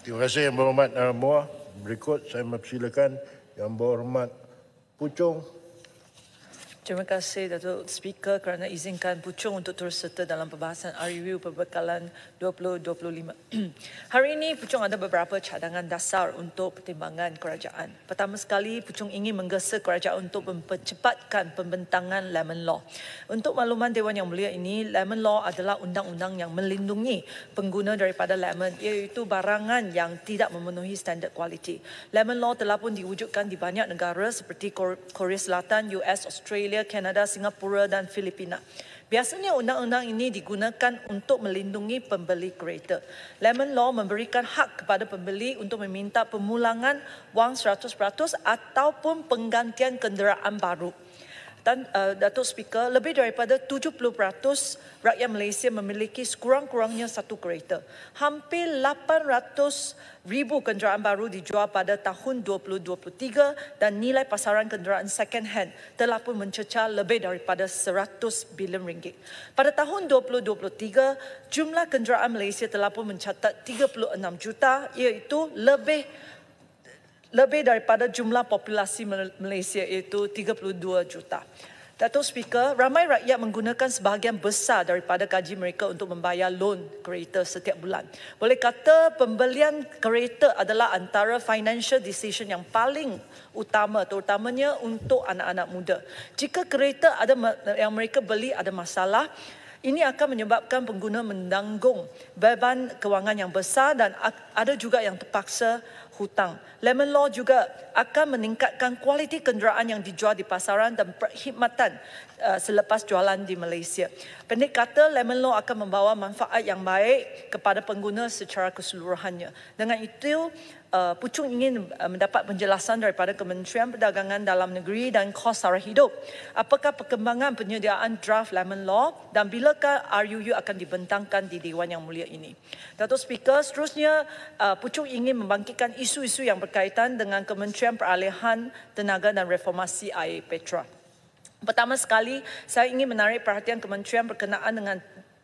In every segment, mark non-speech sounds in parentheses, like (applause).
Terima kasih Yang Berhormat Narambua. Uh, Berikut saya mempersilakan Yang Berhormat Pucung Terima kasih Datuk Speaker kerana izinkan Pucung untuk terus serta dalam pembahasan RUU e Perbekalan 2025. (clears throat) Hari ini Pucung ada beberapa cadangan dasar untuk pertimbangan kerajaan. Pertama sekali, Pucung ingin menggesa kerajaan untuk mempercepatkan pembentangan Lemon Law. Untuk makluman Dewan Yang Mulia ini, Lemon Law adalah undang-undang yang melindungi pengguna daripada lemon iaitu barangan yang tidak memenuhi standard kualiti. Lemon Law telah pun diwujudkan di banyak negara seperti Korea Selatan, US, Australia, Australia, Canada, Singapura dan Filipina. Biasanya undang-undang ini digunakan untuk melindungi pembeli kereta. Lemon Law memberikan hak kepada pembeli untuk meminta pemulangan wang 100% ataupun penggantian kenderaan baru. Dan uh, Datuk Speaker, lebih daripada 70% rakyat Malaysia memiliki sekurang-kurangnya satu kereta. Hampir 800 ribu kenderaan baru dijual pada tahun 2023 dan nilai pasaran kenderaan second hand telah pun mencecah lebih daripada 100 bilion ringgit. Pada tahun 2023, jumlah kenderaan Malaysia telah pun mencatat 36 juta iaitu lebih lebih daripada jumlah populasi Malaysia itu 32 juta. Dato' Speaker, ramai rakyat menggunakan sebahagian besar daripada gaji mereka untuk membayar loan kereta setiap bulan. Boleh kata pembelian kereta adalah antara financial decision yang paling utama terutamanya untuk anak-anak muda. Jika kereta ada yang mereka beli ada masalah, ini akan menyebabkan pengguna mendanggung beban kewangan yang besar dan ada juga yang terpaksa hutang. Lemon Law juga akan meningkatkan kualiti kenderaan yang dijual di pasaran dan perkhidmatan eh, selepas jualan di Malaysia. Pendek kata, Lemon Law akan membawa manfaat yang baik kepada pengguna secara keseluruhannya. Dengan itu, uh, Pucung ingin uh, mendapat penjelasan daripada Kementerian Perdagangan Dalam Negeri dan Kos Sara Hidup. Apakah perkembangan penyediaan draft Lemon Law dan bilakah RUU akan dibentangkan di Dewan Yang Mulia ini? Dato' Speaker, seterusnya uh, Pucung ingin membangkitkan isu-isu yang berkaitan dengan Kementerian Peralihan Tenaga dan Reformasi Air Petra. Pertama sekali, saya ingin menarik perhatian Kementerian berkenaan dengan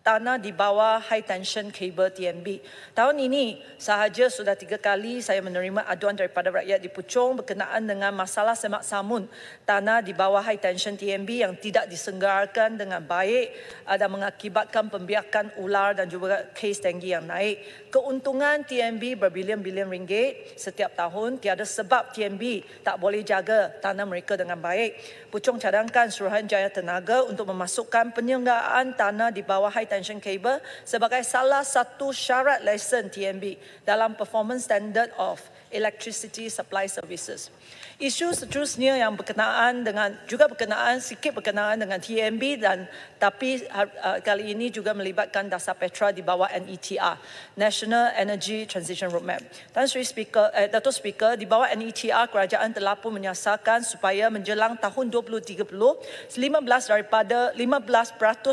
tanah di bawah high tension cable TMB. Tahun ini sahaja sudah tiga kali saya menerima aduan daripada rakyat di Puchong berkenaan dengan masalah semak samun tanah di bawah high tension TMB yang tidak disenggarkan dengan baik dan mengakibatkan pembiakan ular dan juga kes denggi yang naik. Keuntungan TMB berbilion-bilion ringgit setiap tahun tiada sebab TMB tak boleh jaga tanah mereka dengan baik. Puchong cadangkan Suruhanjaya Tenaga untuk memasukkan penyenggaraan tanah di bawah high tension cable sebagai salah satu syarat lesen TNB dalam performance standard of electricity supply services isu seterusnya yang berkenaan dengan juga berkenaan sikit berkenaan dengan TMB dan tapi uh, kali ini juga melibatkan dasar petra di bawah NETR National Energy Transition Roadmap. Dan Sri Speaker, eh, Dato' Speaker, di bawah NETR kerajaan telah pun menyasarkan supaya menjelang tahun 2030, 15 daripada 15%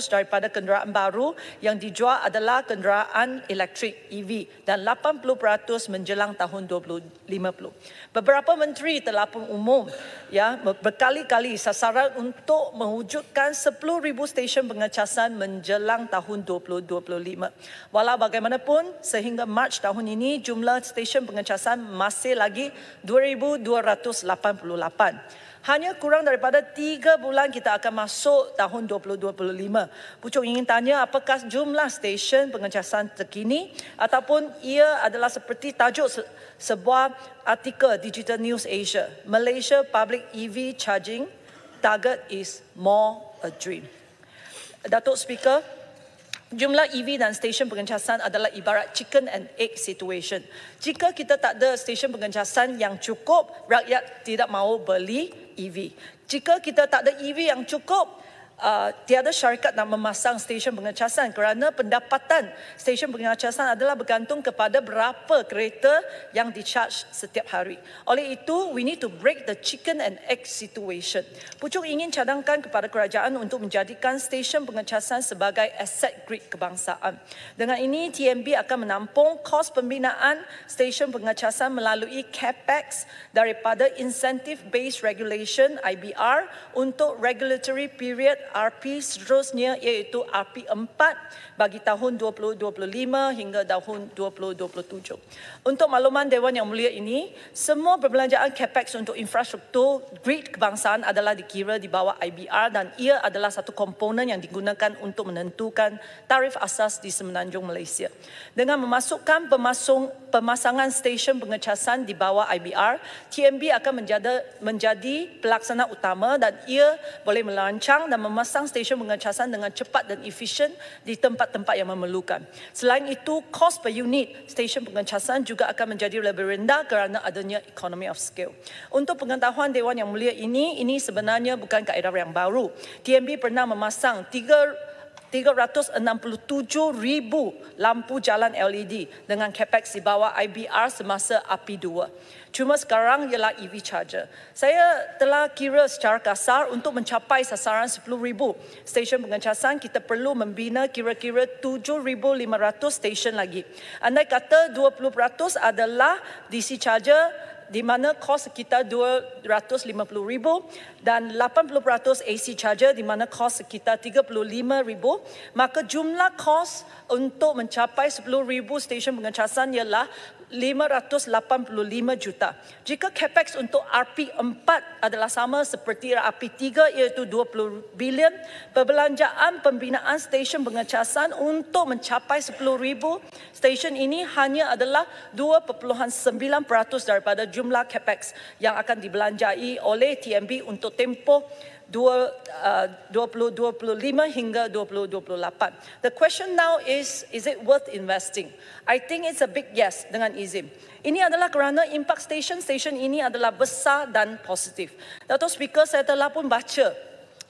daripada kenderaan baru yang dijual adalah kenderaan elektrik EV dan 80% menjelang tahun 2050. Beberapa menteri telah umum ya berkali-kali sasaran untuk mewujudkan 10,000 stesen pengecasan menjelang tahun 2025. Walau bagaimanapun sehingga Mac tahun ini jumlah stesen pengecasan masih lagi 2,288. Hanya kurang daripada tiga bulan kita akan masuk tahun 2025. Pucuk ingin tanya apakah jumlah stesen pengecasan terkini ataupun ia adalah seperti tajuk se- sebuah artikel Digital News Asia. Malaysia Public EV Charging Target is More a Dream. Datuk Speaker, jumlah EV dan stesen pengencasan adalah ibarat chicken and egg situation. Jika kita tak ada stesen pengencasan yang cukup, rakyat tidak mahu beli EV. Jika kita tak ada EV yang cukup, uh, tiada syarikat nak memasang stesen pengecasan kerana pendapatan stesen pengecasan adalah bergantung kepada berapa kereta yang di-charge setiap hari. Oleh itu, we need to break the chicken and egg situation. Pucuk ingin cadangkan kepada kerajaan untuk menjadikan stesen pengecasan sebagai aset grid kebangsaan. Dengan ini, TMB akan menampung kos pembinaan stesen pengecasan melalui CAPEX daripada Incentive-Based Regulation, IBR, untuk regulatory period RP seterusnya iaitu RP 4 bagi tahun 2025 hingga tahun 2027. Untuk makluman Dewan Yang Mulia ini, semua perbelanjaan CAPEX untuk infrastruktur grid kebangsaan adalah dikira di bawah IBR dan ia adalah satu komponen yang digunakan untuk menentukan tarif asas di Semenanjung Malaysia. Dengan memasukkan pemasung, pemasangan stesen pengecasan di bawah IBR, TMB akan menjadi, menjadi pelaksana utama dan ia boleh melancang dan memasang stesen pengecasan dengan cepat dan efisien di tempat-tempat yang memerlukan. Selain itu, kos per unit stesen pengecasan juga akan menjadi lebih rendah kerana adanya economy of scale. Untuk pengetahuan Dewan Yang Mulia ini, ini sebenarnya bukan kaedah yang baru. TMB pernah memasang tiga 367,000 lampu jalan LED dengan capex di bawah IBR semasa API 2. Cuma sekarang ialah EV charger. Saya telah kira secara kasar untuk mencapai sasaran 10,000 stesen pengecasan, kita perlu membina kira-kira 7,500 stesen lagi. Andai kata 20% adalah DC charger di mana kos sekitar RM250,000 dan 80% AC charger di mana kos sekitar RM35,000 maka jumlah kos untuk mencapai 10,000 stesen pengecasan ialah 585 juta. Jika capex untuk RP4 adalah sama seperti RP3 iaitu 20 bilion, perbelanjaan pembinaan stesen pengecasan untuk mencapai 10,000 stesen ini hanya adalah 2.9% daripada jumlah capex yang akan dibelanjai oleh TMB untuk tempoh 2025 uh, hingga 2028. The question now is, is it worth investing? I think it's a big yes dengan izin. Ini adalah kerana impact station, station ini adalah besar dan positif. Dato' Speaker, saya telah pun baca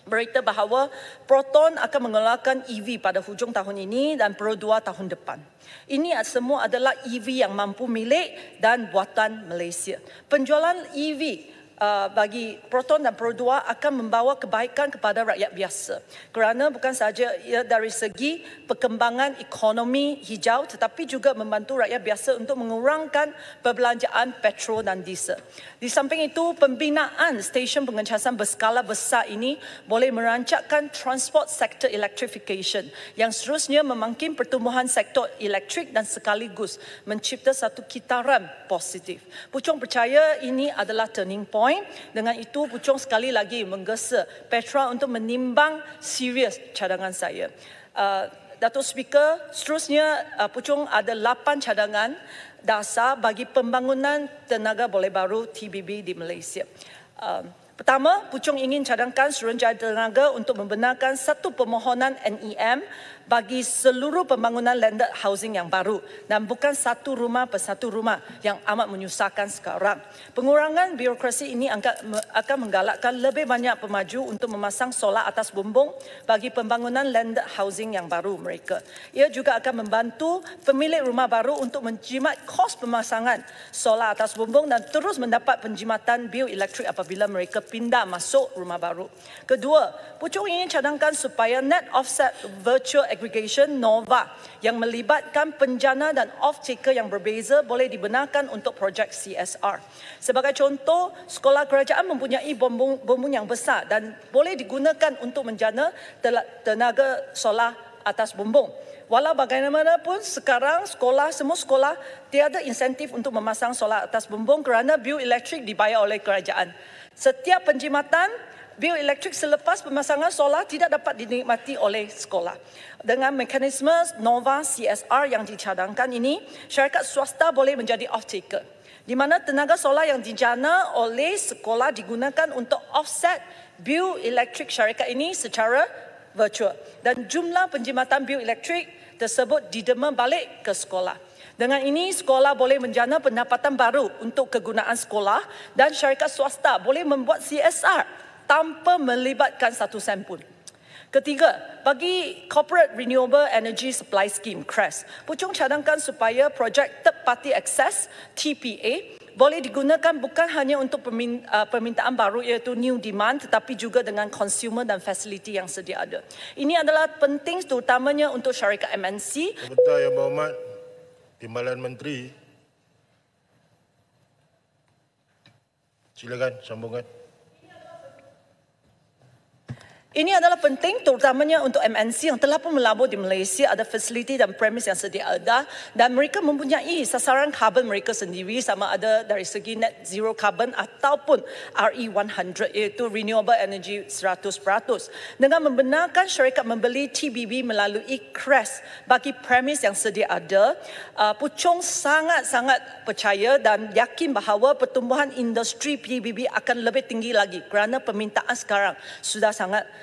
berita bahawa Proton akan mengeluarkan EV pada hujung tahun ini dan Pro dua tahun depan. Ini semua adalah EV yang mampu milik dan buatan Malaysia. Penjualan EV Uh, bagi proton dan pro dua akan membawa kebaikan kepada rakyat biasa. Kerana bukan sahaja ia dari segi perkembangan ekonomi hijau tetapi juga membantu rakyat biasa untuk mengurangkan perbelanjaan petrol dan diesel. Di samping itu, pembinaan stesen pengecasan berskala besar ini boleh merancakkan transport sector electrification yang seterusnya memangkin pertumbuhan sektor elektrik dan sekaligus mencipta satu kitaran positif. Pucung percaya ini adalah turning point point. Dengan itu, Puchong sekali lagi menggesa Petra untuk menimbang serius cadangan saya. Uh, Datuk Speaker, seterusnya uh, Puchong ada lapan cadangan dasar bagi pembangunan tenaga boleh baru TBB di Malaysia. Uh, pertama, Puchong ingin cadangkan serunjaya tenaga untuk membenarkan satu permohonan NEM bagi seluruh pembangunan landed housing yang baru dan bukan satu rumah per satu rumah yang amat menyusahkan sekarang. Pengurangan birokrasi ini akan menggalakkan lebih banyak pemaju untuk memasang solar atas bumbung bagi pembangunan landed housing yang baru mereka. Ia juga akan membantu pemilik rumah baru untuk menjimat kos pemasangan solar atas bumbung dan terus mendapat penjimatan elektrik apabila mereka pindah masuk rumah baru. Kedua, pucuk ini cadangkan supaya net offset virtual aggregation NOVA yang melibatkan penjana dan off-taker yang berbeza boleh dibenarkan untuk projek CSR. Sebagai contoh, sekolah kerajaan mempunyai bom-bom yang besar dan boleh digunakan untuk menjana tenaga solar atas bumbung. Walau bagaimanapun sekarang sekolah semua sekolah tiada insentif untuk memasang solar atas bumbung kerana bil elektrik dibayar oleh kerajaan. Setiap penjimatan Bil elektrik selepas pemasangan solar tidak dapat dinikmati oleh sekolah. Dengan mekanisme Nova CSR yang dicadangkan ini, syarikat swasta boleh menjadi off-taker di mana tenaga solar yang dijana oleh sekolah digunakan untuk offset bil elektrik syarikat ini secara virtual dan jumlah penjimatan bil elektrik tersebut didema balik ke sekolah. Dengan ini sekolah boleh menjana pendapatan baru untuk kegunaan sekolah dan syarikat swasta boleh membuat CSR tanpa melibatkan satu sen pun. Ketiga, bagi Corporate Renewable Energy Supply Scheme, CRES, Pucung cadangkan supaya projek Third Party Access, TPA, boleh digunakan bukan hanya untuk uh, permintaan baru iaitu new demand tetapi juga dengan consumer dan facility yang sedia ada. Ini adalah penting terutamanya untuk syarikat MNC. Pemerintah yang berhormat, Timbalan Menteri, silakan sambungkan. Ini adalah penting terutamanya untuk MNC yang telah pun melabur di Malaysia ada facility dan premis yang sedia ada dan mereka mempunyai sasaran karbon mereka sendiri sama ada dari segi net zero carbon ataupun e RE100 iaitu renewable energy 100% dengan membenarkan syarikat membeli TBB melalui CREST bagi premis yang sedia ada uh, Puchong sangat-sangat percaya dan yakin bahawa pertumbuhan industri PBB akan lebih tinggi lagi kerana permintaan sekarang sudah sangat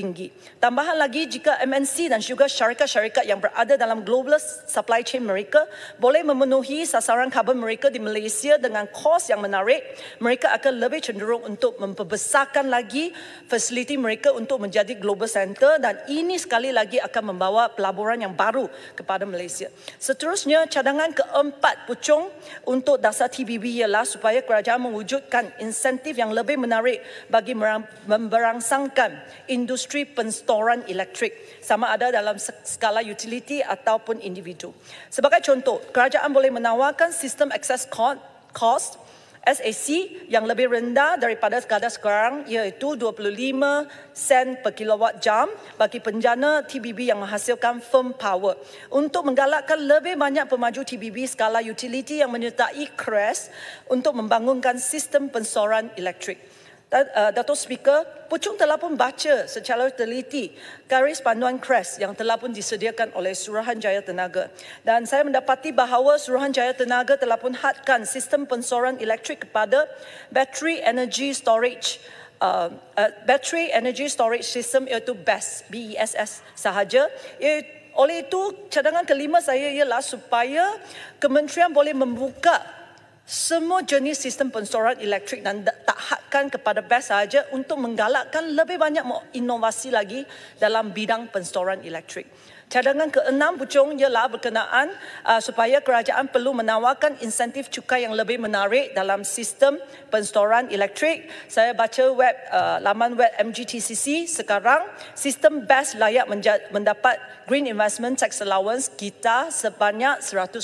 tinggi. Tambahan lagi jika MNC dan juga syarikat-syarikat yang berada dalam global supply chain mereka boleh memenuhi sasaran karbon mereka di Malaysia dengan kos yang menarik, mereka akan lebih cenderung untuk memperbesarkan lagi fasiliti mereka untuk menjadi global center dan ini sekali lagi akan membawa pelaburan yang baru kepada Malaysia. Seterusnya, cadangan keempat pucung untuk dasar TBB ialah supaya kerajaan mewujudkan insentif yang lebih menarik bagi memberangsangkan industri industri penstoran elektrik sama ada dalam skala utility ataupun individu. Sebagai contoh, kerajaan boleh menawarkan sistem access cost SAC yang lebih rendah daripada sekadar sekarang iaitu 25 sen per kilowatt jam bagi penjana TBB yang menghasilkan firm power untuk menggalakkan lebih banyak pemaju TBB skala utility yang menyertai CREST untuk membangunkan sistem pensoran elektrik. Uh, Dato' Speaker, Pucung telah pun baca secara teliti garis panduan kres yang telah pun disediakan oleh Suruhanjaya Tenaga. Dan saya mendapati bahawa Suruhanjaya Tenaga telah pun hadkan sistem pensoran elektrik kepada battery energy storage Uh, uh, battery Energy Storage System iaitu BESS, b e e sahaja. Ia, oleh itu, cadangan kelima saya ialah supaya kementerian boleh membuka semua jenis sistem pensoran elektrik dan tak takhadkan kepada BEST saja untuk menggalakkan lebih banyak inovasi lagi dalam bidang pensoran elektrik. Cadangan keenam bujung ialah berkenaan uh, supaya kerajaan perlu menawarkan insentif cukai yang lebih menarik dalam sistem penstoran elektrik. Saya baca web uh, laman web MGTCC sekarang, sistem BEST layak mendapat Green Investment Tax Allowance kita sebanyak 100%.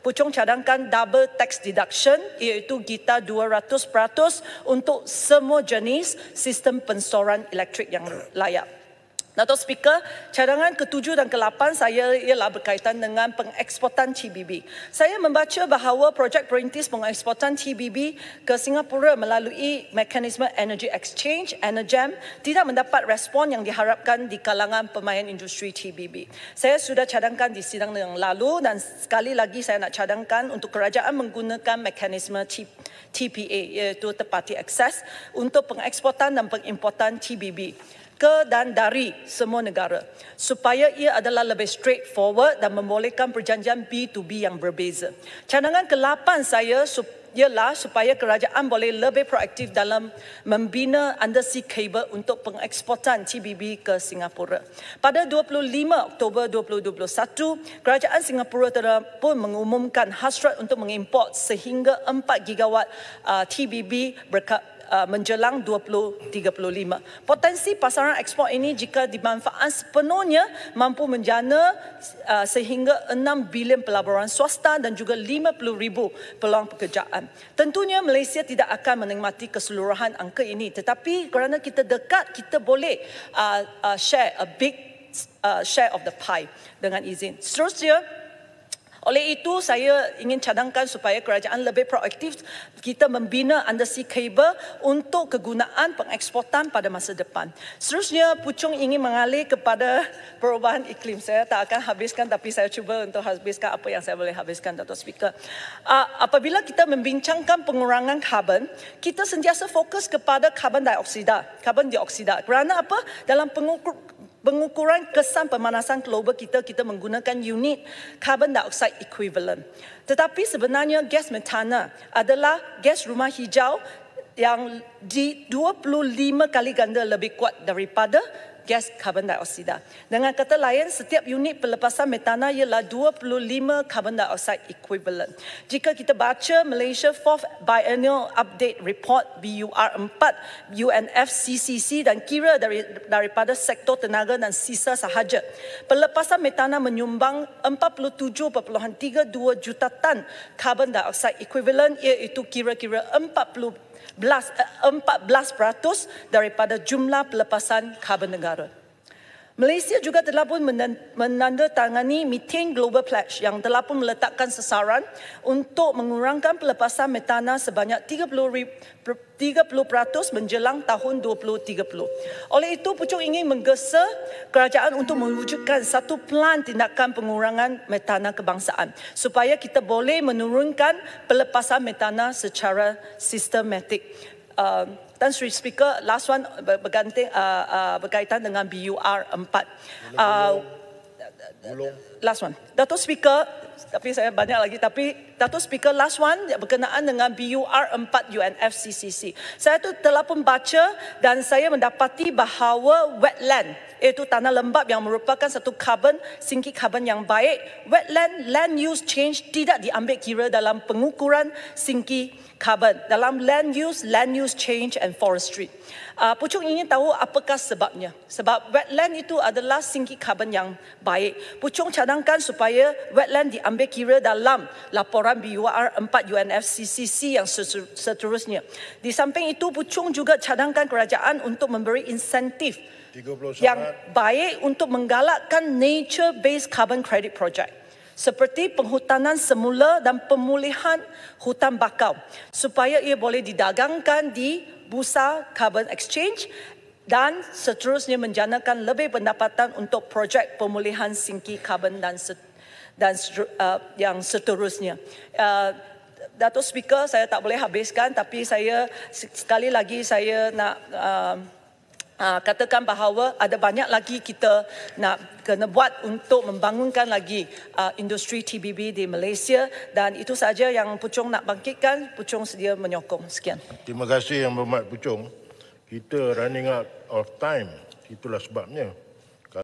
Pucung cadangkan double tax deduction iaitu kita 200% untuk semua jenis sistem penstoran elektrik yang layak. Dato' Speaker, cadangan ke-7 dan ke-8 saya ialah berkaitan dengan pengeksportan TBB. Saya membaca bahawa projek perintis pengeksportan TBB ke Singapura melalui mekanisme Energy Exchange, Energem, tidak mendapat respon yang diharapkan di kalangan pemain industri TBB. Saya sudah cadangkan di sidang yang lalu dan sekali lagi saya nak cadangkan untuk kerajaan menggunakan mekanisme TPA iaitu Tepati Akses untuk pengeksportan dan pengimportan TBB ke dan dari semua negara supaya ia adalah lebih straightforward dan membolehkan perjanjian B2B yang berbeza. Cadangan ke-8 saya ialah supaya kerajaan boleh lebih proaktif dalam membina undersea cable untuk pengeksportan TBB ke Singapura. Pada 25 Oktober 2021, kerajaan Singapura telah pun mengumumkan hasrat untuk mengimport sehingga 4 gigawatt uh, TBB berkat Uh, menjelang 2035. Potensi pasaran ekspor ini jika dimanfaatkan sepenuhnya mampu menjana uh, sehingga 6 bilion pelaburan swasta dan juga 50 ribu peluang pekerjaan. Tentunya Malaysia tidak akan menikmati keseluruhan angka ini tetapi kerana kita dekat kita boleh uh, share a big share of the pie dengan izin. Seterusnya, oleh itu, saya ingin cadangkan supaya kerajaan lebih proaktif kita membina undersea cable untuk kegunaan pengeksportan pada masa depan. Seterusnya, Puchong ingin mengalih kepada perubahan iklim. Saya tak akan habiskan tapi saya cuba untuk habiskan apa yang saya boleh habiskan, Dato' Speaker. Ah, apabila kita membincangkan pengurangan karbon, kita sentiasa fokus kepada karbon dioksida. Karbon dioksida. Kerana apa? Dalam pengukuran kesan pemanasan global kita kita menggunakan unit carbon dioxide equivalent. Tetapi sebenarnya gas metana adalah gas rumah hijau yang di 25 kali ganda lebih kuat daripada gas carbon dioksida Dengan kata lain, setiap unit pelepasan metana ialah 25 carbon dioxide equivalent. Jika kita baca Malaysia Fourth Biennial Update Report BUR4 UNFCCC dan kira dari daripada sektor tenaga dan sisa sahaja, pelepasan metana menyumbang 47.32 juta tan carbon dioxide equivalent iaitu kira-kira 40 14% eh, daripada jumlah pelepasan karbon negara. Malaysia juga telah pun menandatangani Methane Global Pledge yang telah pun meletakkan sasaran untuk mengurangkan pelepasan metana sebanyak 30% menjelang tahun 2030. Oleh itu, Pucuk ingin menggesa kerajaan untuk mewujudkan satu pelan tindakan pengurangan metana kebangsaan supaya kita boleh menurunkan pelepasan metana secara sistematik. Uh, Tan Sri Speaker, last one uh, berganti, uh, uh, berkaitan dengan BUR 4. Uh, last one. Dato' Speaker, tapi saya banyak lagi. Tapi tato Speaker last one berkenaan dengan BUR 4 UNFCCC. Saya tu telah pun baca dan saya mendapati bahawa wetland iaitu tanah lembab yang merupakan satu carbon, sinki carbon yang baik. Wetland land use change tidak diambil kira dalam pengukuran sinki carbon dalam land use, land use change and forestry. Uh, Pucuk ingin tahu apakah sebabnya. Sebab wetland itu adalah sinki carbon yang baik. Pucuk cadangkan supaya wetland diambil diambil kira dalam laporan BUR 4 UNFCCC yang seterusnya. Di samping itu, Puchong juga cadangkan kerajaan untuk memberi insentif yang baik untuk menggalakkan nature-based carbon credit project seperti penghutanan semula dan pemulihan hutan bakau supaya ia boleh didagangkan di Bursa Carbon Exchange dan seterusnya menjanakan lebih pendapatan untuk projek pemulihan singki karbon dan seterusnya dan uh, yang seterusnya. Uh, Dato' Speaker, saya tak boleh habiskan tapi saya sekali lagi saya nak uh, uh, katakan bahawa ada banyak lagi kita nak kena buat untuk membangunkan lagi uh, industri TBB di Malaysia dan itu saja yang Pucung nak bangkitkan, Pucung sedia menyokong. Sekian. Terima kasih Yang Berhormat Pucung. Kita running out of time, itulah sebabnya.